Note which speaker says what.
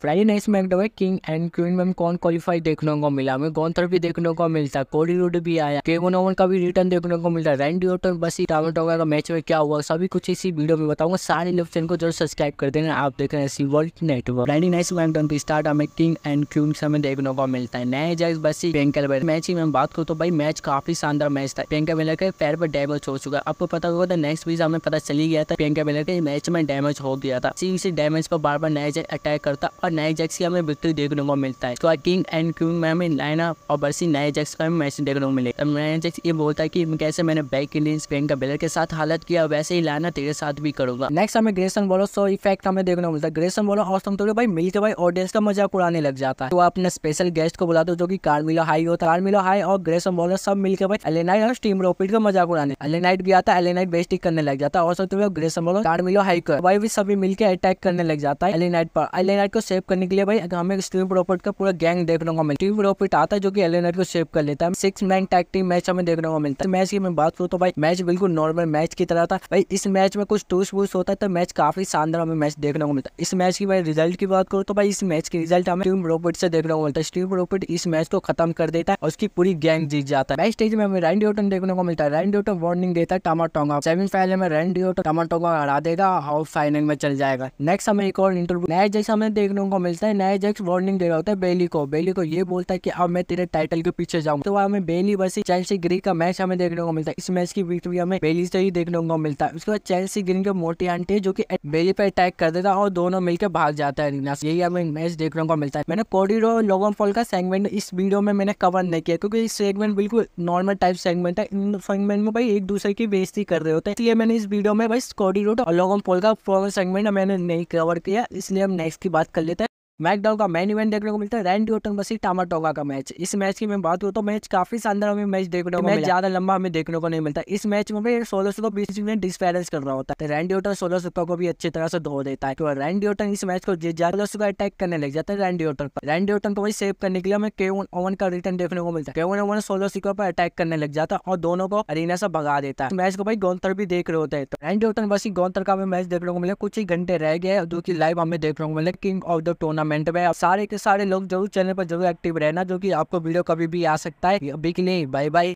Speaker 1: Friday night SmackDown में king and queen में कौन क्वालिफाई देखने को मिला हमें गौंथर भी देखने को मिलता कोडी रोड भी आया केवन ओवन का भी रिटर्न देखने को मिलता है रैंडी ओटन बस ही टावर का मैच में क्या हुआ सभी कुछ इसी वीडियो में बताऊंगा सारे लोग चैनल को जरूर सब्सक्राइब कर देना आप देख रहे हैं world network Friday night SmackDown की स्टार्ट हमें किंग एंड क्वीन से हमें देखने को मिलता है नए बस ही पेंकल मैच ही मैं बात करूँ तो भाई मैच काफी शानदार मैच था पेंका बेलर के पैर पर डैमेज हो चुका आपको पता होगा था नेक्स्ट वीज हमें पता चली गया था पेंका बेलर के मैच में डैमेज हो गया था इसी डैमेज पर बार बार नए जज अटैक करता और नए जैक्स की हमें विक्ट्री देखने को मिलता है तो किंग एंड क्वीन में हमें लाइना और बरसी नए जैक्स का हमें मैच देखने को मिले तो नए जैक्स ये बोलता है कि कैसे मैंने बैक इंडियन स्पेन का बैलर के साथ हालत किया वैसे ही लाइना तेरे साथ भी करूंगा नेक्स्ट हमें ग्रेसन बोलो सो इफेक्ट हमें देखने को मिलता है ग्रेसन बोलो और तुम तो भाई मिलकर भाई ऑडियंस का मजाक उड़ाने लग जाता है तो अपने स्पेशल गेस्ट को बुलाते हो जो की कार्मिलो हाई होता है कार्मिलो हाई और ग्रेसन बोलो सब मिलकर भाई एलेनाइट और स्टीम रोपिट का मजाक उड़ाने एलेनाइट गया था एलेनाइट बेस्टिक करने लग जाता है और सब तुम्हें ग्रेसन बोलो कार्मिलो हाई कर भाई भी सभी मिलकर अटैक करने लग जाता है एलेनाइट पर एलेनाइट को सेव करने के लिए भाई अगर हमें स्टीव रॉबर्ट का पूरा गैंग देखने को मिलता है स्टीव रॉबर्ट आता है जो कि एलेनर को सेव कर लेता है six man tag team match हमें देखने को मिलता है मैच की मैं बात करूँ तो भाई मैच बिल्कुल नॉर्मल मैच की तरह था भाई इस मैच में कुछ टूस वूस होता है तो मैच काफी शानदार हमें मैच देखने को मिलता है इस मैच की भाई रिजल्ट की बात करूँ तो भाई इस मैच की रिजल्ट हमें स्टीव रॉबर्ट से देखने को मिलता है स्टीव रॉबर्ट इस मैच को खत्म कर देता है और उसकी पूरी गैंग जीत जाता है स्टेज में हमें रैंडी ओटन देखने को मिलता है रैंडी ओटन वार्निंग देता है टमाटोंगा फाइनल में रैंडी ओटन टमाटोंगा हरा देगा और फाइनल में चल जाएगा नेक्स्ट हमें एक और इंटरव्यू मैच जैसे हमें देखने लोगों को मिलता है नया जैक्स वार्निंग दे रहा होता है बेली को बेली को ये बोलता है कि अब मैं तेरे टाइटल के पीछे जाऊँ तो हमें बेली वर्सेस चेल्सी ग्रीन का मैच हमें देखने को मिलता है इस मैच की विक्ट्री हमें बेली से ही देखने को मिलता है उसके बाद चेल्सी ग्रीन के मोटी आंटी है जो की बेली पे अटैक कर देता है और दोनों मिलकर भाग जाता है रीना यही हमें मैच देखने को मिलता है मैंने कोडिडो लोगों फॉल का सेगमेंट इस वीडियो में मैंने कवर नहीं किया क्योंकि इस सेगमेंट बिल्कुल नॉर्मल टाइप सेगमेंट है इन सेगमेंट में भाई एक दूसरे की बेइज्जती कर रहे होते हैं इसलिए मैंने इस वीडियो में भाई कोडिडो और लोगों फॉल का सेगमेंट मैंने नहीं कवर किया इसलिए हम नेक्स्ट की बात कर लेते मैकडाउन का मेन इवेंट देखने को मिलता है रैंडी ओटन बसी टामाटोगा का मैच इस मैच की मैं बात करूँ तो मैच काफी शानदार हमें मैच देखने को मैच ज्यादा लंबा हमें देखने को नहीं मिलता इस मैच में सोलह सौ को बीस मिनट डिस्पैलेंस कर रहा होता है रैंडी ओटन सोलह सौ को भी अच्छी तरह से धो देता है तो रैंडी ओटन इस मैच को सोलह सौ अटैक करने लग जाता है रैंडी ओटन पर रैंडी ओटन को वही सेव करने के लिए हमें केवन ओवन का रिटर्न देखने को मिलता है केवन ओवन सोलह सौ पर अटैक करने लग जाता है और दोनों को अरीना से भगा देता है मैच को भाई गोंतर भी देख रहे होते हैं तो रैंडी ओटन ही गोंतर का हमें मैच देखने को मिला कुछ ही घंटे रह गए जो की लाइव हमें देखने को मिले king of the tournament comment में सारे के सारे लोग जरूर चैनल पर जरूर एक्टिव रहना जो कि आपको वीडियो कभी भी आ सकता है अभी के लिए बाय बाय